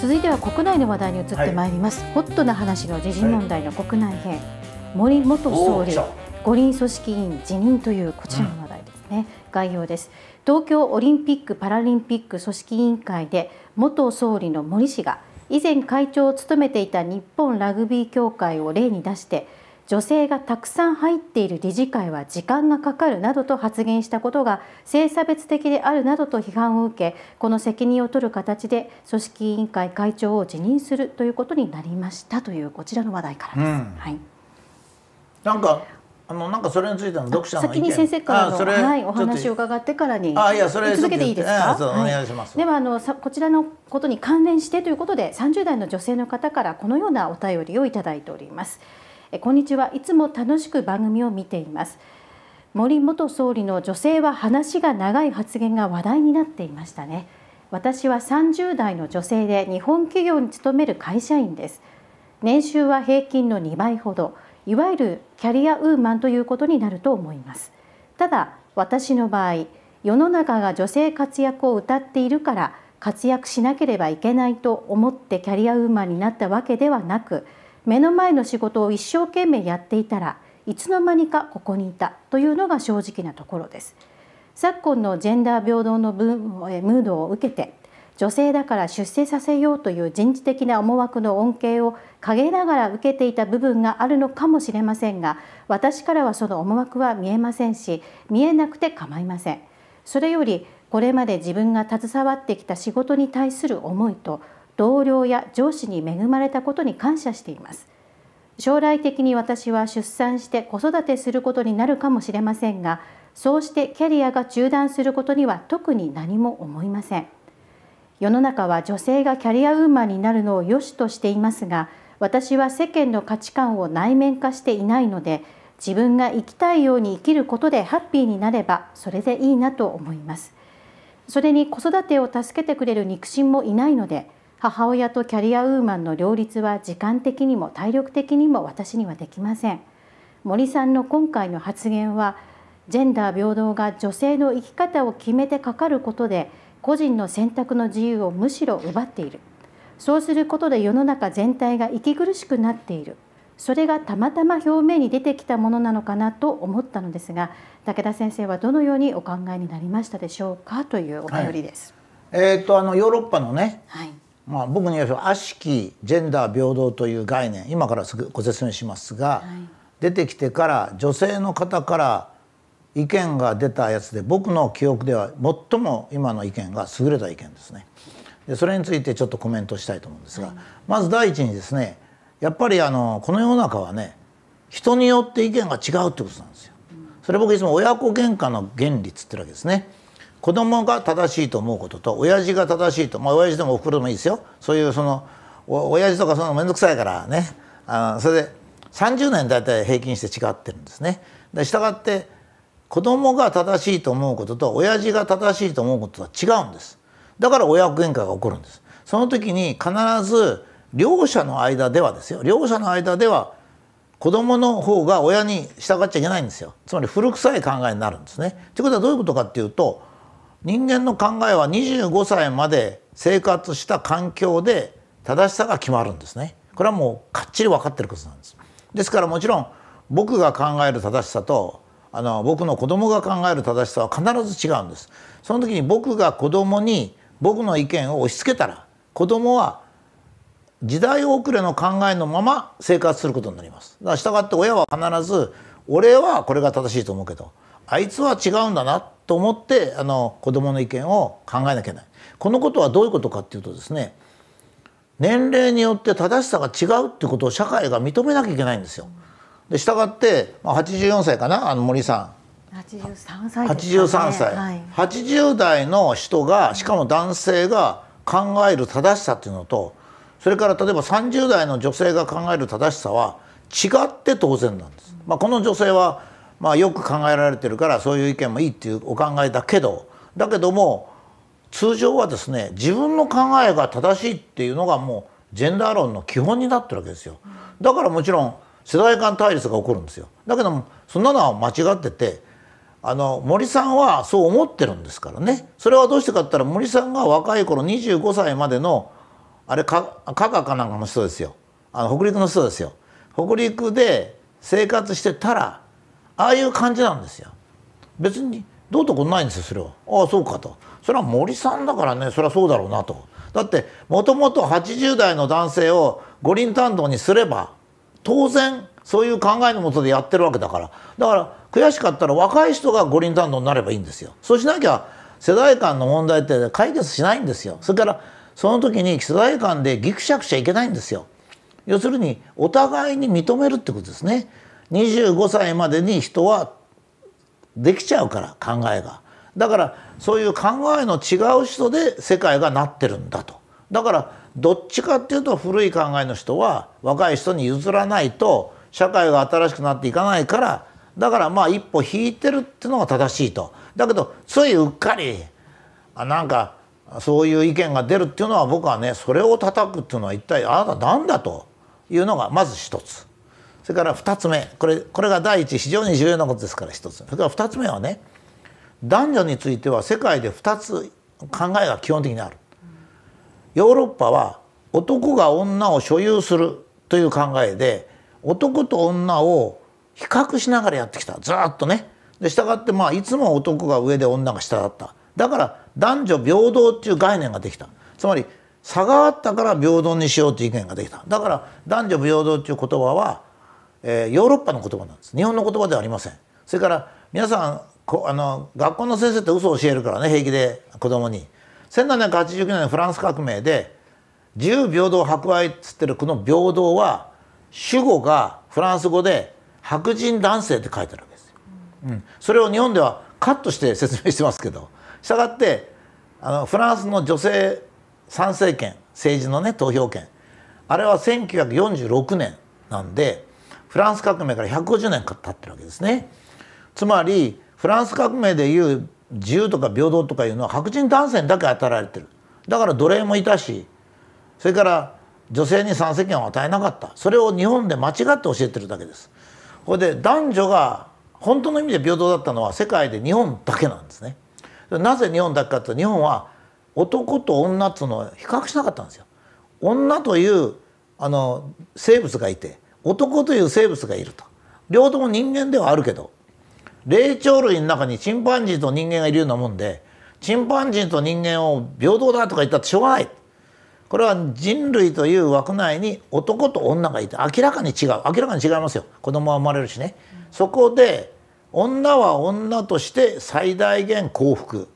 続いては国内の話題に移ってまいります、はい、ホットな話の時事問題の国内編、はい、森元総理五輪組織委員辞任というこちらの話題ですね、うん概要です東京オリンピック・パラリンピック組織委員会で元総理の森氏が以前会長を務めていた日本ラグビー協会を例に出して女性がたくさん入っている理事会は時間がかかるなどと発言したことが性差別的であるなどと批判を受けこの責任を取る形で組織委員会会長を辞任するということになりましたというこちらの話題からです。うん、はいなんかあのなんかそれについての読者先に先生からのはい、お話を伺ってからにあいやそれ続けていいですか、はい、お願いします、ではあのさこちらのことに関連してということで30代の女性の方からこのようなお便りをいただいておりますえこんにちはいつも楽しく番組を見ています森元総理の女性は話が長い発言が話題になっていましたね私は30代の女性で日本企業に勤める会社員です年収は平均の2倍ほどいわゆるキャリアウーマンということになると思いますただ私の場合世の中が女性活躍を謳っているから活躍しなければいけないと思ってキャリアウーマンになったわけではなく目の前の仕事を一生懸命やっていたらいつの間にかここにいたというのが正直なところです昨今のジェンダー平等のムードを受けて女性だから出世させようという人事的な思惑の恩恵を陰ながら受けていた部分があるのかもしれませんが私からはその思惑は見えませんし見えなくて構いません。それよりこれまで自分が携わってきた仕事に対する思いと同僚や上司に恵まれたことに感謝しています。将来的に私は出産して子育てすることになるかもしれませんがそうしてキャリアが中断することには特に何も思いません。世の中は女性がキャリアウーマンになるのを良しとしていますが私は世間の価値観を内面化していないので自分が生きたいように生きることでハッピーになればそれでいいなと思いますそれに子育てを助けてくれる肉親もいないので母親とキャリアウーマンの両立は時間的にも体力的にも私にはできません森さんの今回の発言はジェンダー平等が女性の生き方を決めてかかることで個人の選択の自由をむしろ奪っているそうすることで世の中全体が息苦しくなっているそれがたまたま表面に出てきたものなのかなと思ったのですが武田先生はどのようにお考えになりましたでしょうかというお便りです。はい、えー、っとあのヨーロッパのね、はい、まあ、僕に言うと悪しきジェンダー平等という概念今からすぐご説明しますが、はい、出てきてから女性の方から意見が出たやつで僕の記憶では最も今の意見が優れた意見ですねでそれについてちょっとコメントしたいと思うんですが、まず第一にですねやっぱりあのこの世の中はね人によって意見が違うってことなんですよ。それ僕いつも親子喧嘩の原理つってるわけですね。子供が正しいと思うことと親父が正しいとまあ親父でもおふくろでもいいですよそういうその親父とかその面倒くさいからねあそれで30年大体平均して違ってるんですね。で従って子供が正しいと思うことと親父が正しいと思うこととは違うんですだから親子喧嘩が起こるんですその時に必ず両者の間ではですよ両者の間では子供の方が親に従っちゃいけないんですよつまり古臭い考えになるんですねということはどういうことかっていうと人間の考えは25歳まで生活した環境で正しさが決まるんですねこれはもうかっちり分かってることなんですですからもちろん僕が考える正しさとあの僕の子供が考える正しさは必ず違うんですその時に僕が子供に僕の意見を押し付けたら子供は時代遅れの考えのまま生活することになりますだから従って親は必ず俺はこれが正しいと思うけどあいつは違うんだなと思ってあの子供の意見を考えなきゃいけないこのことはどういうことかっていうとですね年齢によって正しさが違うってことを社会が認めなきゃいけないんですよ。で従って、まあ、84歳かなあの森さん83歳、ね、83歳、はい、80代の人がしかも男性が考える正しさっていうのとそれから例えば30代の女性が考える正しさは違って当然なんです。まあ、この女性はまあよく考えられてるからそういう意見もいいっていうお考えだけどだけども通常はですね自分の考えが正しいっていうのがもうジェンダー論の基本になってるわけですよ。だからもちろん世代間対立が起こるんですよだけどもそんなのは間違っててあの森さんはそう思ってるんですからねそれはどうしてかって言ったら森さんが若い頃25歳までのあれか賀かなんかの人ですよあの北陸の人ですよ北陸で生活してたらああいう感じなんですよ別にどうとこないんですよそれはああそうかとそれは森さんだからねそれはそうだろうなとだってもともと80代の男性を五輪担当にすれば当然そういう考えのもとでやってるわけだからだから悔しかったら若い人が五輪担当になればいいんですよそうしなきゃ世代間の問題って解決しないんですよそれからその時に世代間でギクシャクしちゃいけないんですよ要するにお互いに認めるってことですね25歳までに人はできちゃうから考えがだからそういう考えの違う人で世界がなってるんだとだからどっちかっていうと古い考えの人は若い人に譲らないと社会が新しくなっていかないからだからまあ一歩引いてるっていうのが正しいと。だけどついうっかりあなんかそういう意見が出るっていうのは僕はねそれを叩くっていうのは一体あなた何だというのがまず一つそれから二つ目これこれが第一非常に重要なことですから一つそれから二つ目はね男女については世界で二つ考えが基本的にあるヨーロッパは男が女を所有するという考えで男と女を比較しながらやってきたずっとね。で従ってまあいつも男が上で女が下だっただから男女平等っていう概念ができたつまり差があったから平等にしようという意見ができただから男女平等っていう言葉は、えー、ヨーロッパの言葉なんです日本の言葉ではありませんそれから皆さんこあの学校の先生って嘘を教えるからね平気で子供に。1789年のフランス革命で自由平等博愛っつってるこの平等は主語がフランス語で白人男性って書いてあるわけですよ。うん、それを日本ではカットして説明してますけどしたがってあのフランスの女性参政権政治のね投票権あれは1946年なんでフランス革命から150年経ってるわけですね。つまりフランス革命でいう自由とか平等とかいうのは白人男性にだけ与えられてるだから奴隷もいたしそれから女性に参政権を与えなかったそれを日本で間違って教えてるだけですこれで男女が本当の意味で平等だったのは世界で日本だけなんですねなぜ日本だけかというと日本は男と女というのは比較しなかったんですよ女というあの生物がいて男という生物がいると両方とも人間ではあるけど霊長類の中にチンパンジーと人間がいるようなもんでチンパンジーと人間を平等だとか言ったってしょうがないこれは人類という枠内に男と女がいて明らかに違う明らかに違いますよ子供は生まれるしね、そこで女は女として最大限幸福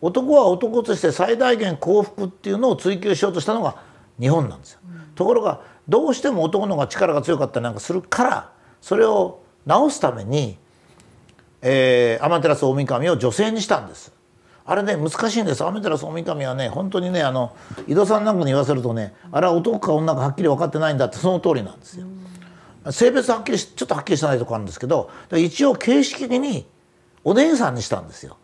男は男として最大限幸福っていうのを追求しようとしたのが日本なんですよ、ところがどうしても男の方が力が強かったりなんかするからそれを直すためにえー、天照大神を女性にしたんですあれね難しいんです天照大神はね本当にねあの井戸さんなんかに言わせるとねあれは男か女かはっきり分かってないんだってその通りなんですよ。性別はっきりちょっとはっきりしてないとこあるんですけど一応形式的にお姉さんにしたんですよ。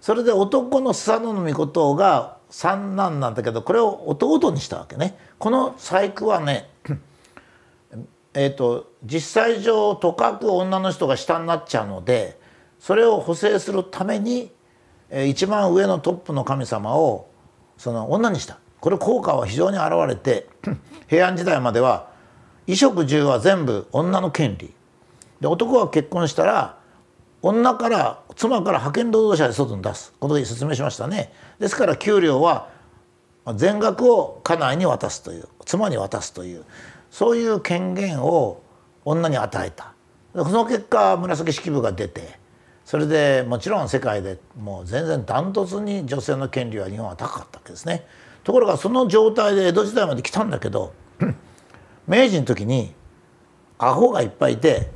それで男の須佐野御事が三男なんだけどこれを弟にしたわけね。この細工はねえーと実際上とかく女の人が下になっちゃうのでそれを補正するために一番上のトップの神様をその女にしたこれ効果は非常に表れて 平安時代までは衣食住は全部女の権利で男は結婚したら女から妻から派遣労働者で外に出すこの時説明しましたねですから給料は全額を家内に渡すという妻に渡すというそういう権限を女に与えたその結果紫式部が出てそれでもちろん世界でもう全然ダントツに女性の権利は日本は高かったわけですねところがその状態で江戸時代まで来たんだけど 明治の時にアホがいっぱいいて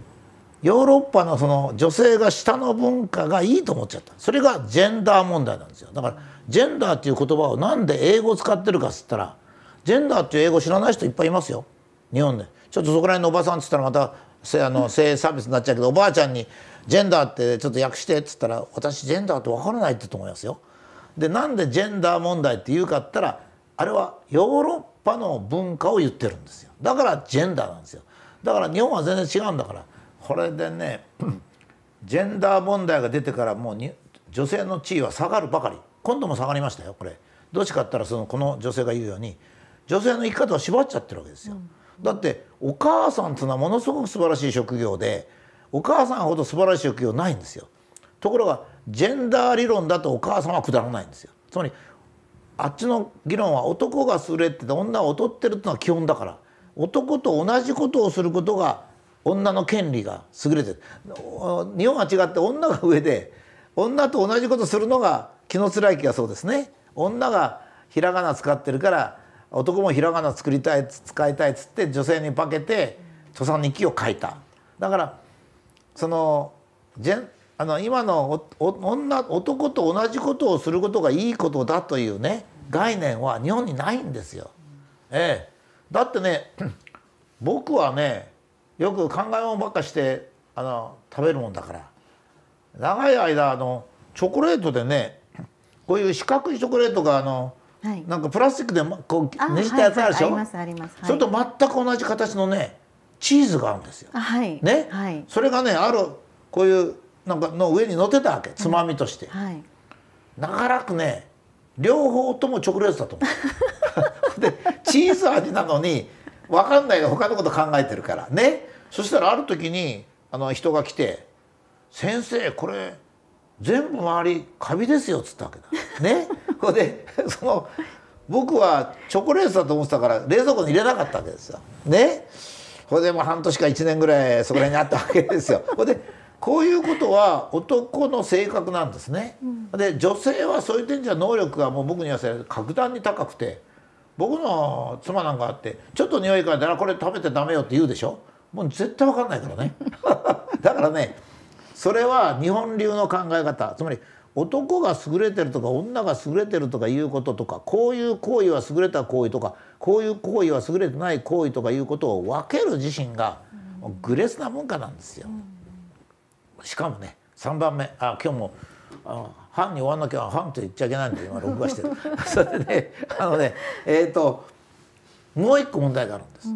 ヨーロッパのその女性が下の文化がいいと思っちゃったそれがジェンダー問題なんですよだからジェンダーっていう言葉を何で英語使ってるかっつったらジェンダーっていう英語知らない人いっぱいいますよ日本でちょっとそこら辺のおばさんっつったらまたあの性差別になっちゃうけどおばあちゃんに「ジェンダーってちょっと訳して」っつったら「私ジェンダーって分からない」ってと思いますよ。でなんでジェンダー問題って言うかったらあれはヨーロッパの文化を言ってるんですよだからジェンダーなんですよだから日本は全然違うんだからこれでね ジェンダー問題が出てからもうに女性の地位は下がるばかり今度も下がりましたよこれどっちかったらそのこの女性が言うように女性の生き方を縛っちゃってるわけですよ。うんだってお母さんっていうのはものすごく素晴らしい職業でお母さんほど素晴らしい職業ないんですよ。ところがジェンダー理論だとお母さんはくだらないんですよ。つまりあっちの議論は男が優れてて女は劣ってるっていうのは基本だから男と同じことをすることが女の権利が優れてる日本は違って女が上で女と同じことするのが気の辛い気がそうですね女がひらがな使ってるから男もひらがな作りたい使いたいっつって女性に化けて土佐日記を書いただからそのジェンあの今の女男と同じことをすることがいいことだというね概念は日本にないんですよ。ええ、だってね 僕はねよく考え物ばっかしてあの食べるもんだから長い間あのチョコレートでねこういう四角いチョコレートがあのはい、なんかプラスチックでこうねじったやつあるでしょ、はいはい、それと全く同じ形のねチーズがあるんですよ。ね、はい、それがねあるこういうなんかの上に乗ってたわけつまみとして。長らくね両方ともチ列ーだと思う。でチーズ味なのに分かんないで他のこと考えてるからね。そしたらある時にあの人が来て「先生これ全部周りカビですよ」っつったわけだ。ねそれで その僕はチョコレートだと思ってたから冷蔵庫に入れなかったわけですよ。ねこれでもう半年か1年ぐらいそこら辺にあったわけですよ。れ でこういうことは男の性格なんですね。で女性はそういう点じゃ能力がもう僕には格段に高くて僕の妻なんかあってちょっと匂いかいだらこれ食べてダメよって言うでしょもう絶対わかんないからね。だからねそれは日本流の考え方つまり男が優れてるとか女が優れてるとかいうこととかこういう行為は優れた行為とかこういう行為は優れてない行為とかいうことを分ける自身がグレスな文化なんですよ。しかもね3番目あ今日もあ班に終わんなきゃ班と言っちゃいけないんで今録画してる それで、ね、あのねえっ、ー、ともう一個問題があるんです。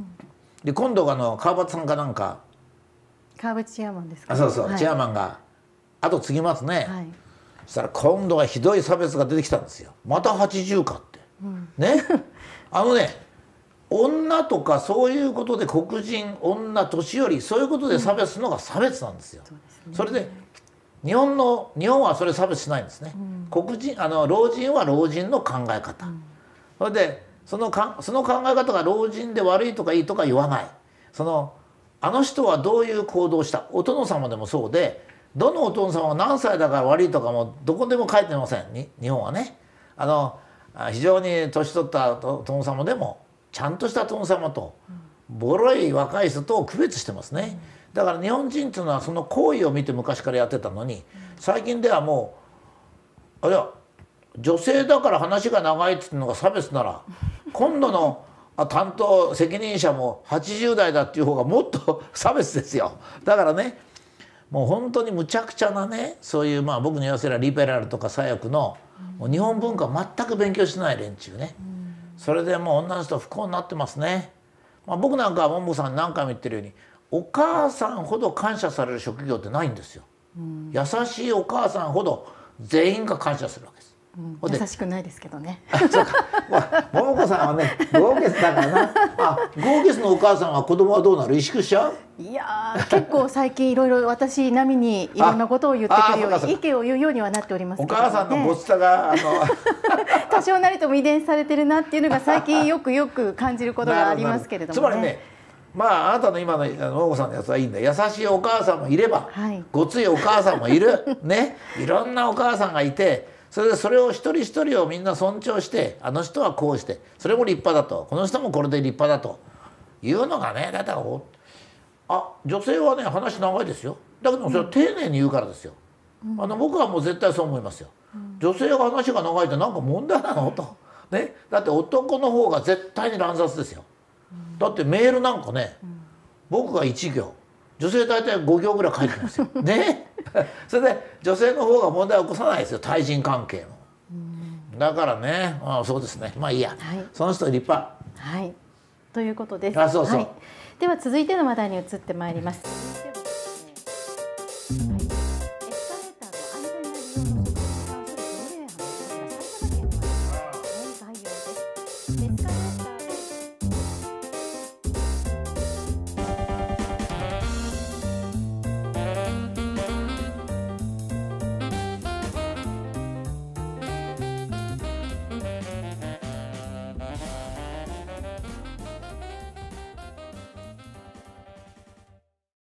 で今度あの川端さんかなんか川淵チェアマンですか、ね、あそうそう、はい、チェアマンが後と次ますね、はい、そしたら今度はひどい差別が出てきたんですよまた80かって、うん、ね あのね女とかそういうことで黒人女年寄りそういうことで差別のが差別なんですよ、うんそすね、それで日本の日本はそれ差別しないんですね、うん、黒人あの老人は老人の考え方、うん、それでそのかその考え方が老人で悪いとかいいとか言わないそのあの人はどういう行動をしたお殿様でもそうでどのお殿様が何歳だから悪いとかもどこでも書いてません日本はね。あの非常に年取った殿様でもちゃんとした殿様とボロい若い人と区別してますね。だから日本人っていうのはその行為を見て昔からやってたのに最近ではもうあれは女性だから話が長いっていうのが差別なら今度の担当責任者も80代だっていう方がもっと 差別ですよだからねもう本当にむちゃくちゃなねそういうまあ僕の言わせらゃリベラルとか左翼の、う日本文化全く勉強してない連中ね、それでもう女の人不幸になってますね、まあ、僕なんかはモン部さん何回も言ってるようにお母さんほど感謝される職業ってないんですよ、優しいお母さんほど全員が感謝するわけですうん、優しくないですけどね。そうか。まあ、桃子さんはね、豪傑だからな。あ、豪傑のお母さんは子供はどうなる？萎縮しちゃう？いや結構最近いろいろ私並みにいろんなことを言ってくるように意見を言うようにはなっております、ね、お母さんのぼつさがあの多少 なりとも遺伝されてる なっていうのが最近よくよく感じることがありますけれども、ね、つまりね。まああなたの今の桃子さんのやつはいいんだ優しいお母さんもいれば、はい、ごついお母さんもいるねいろんなお母さんがいてそれでそれを一人一人をみんな尊重してあの人はこうしてそれも立派だとこの人もこれで立派だというのがねだからあ女性はね話長いですよだけどそれは丁寧に言うからですよ、うん、あの僕はもう絶対そう思いますよ、うん、女性が話が長いって何か問題なのと、ね、だって男の方が絶対に乱雑ですよ、うん、だってメールなんかね、僕が1行女性大体5行ぐらい書いてますよ。ねそれで女性の方が問題を起こさないですよ対人関係の。だからねあそうですねまあいいや、はい、その人立派。はいということです。あそうそう、はい、では続いての話題に移ってまいります。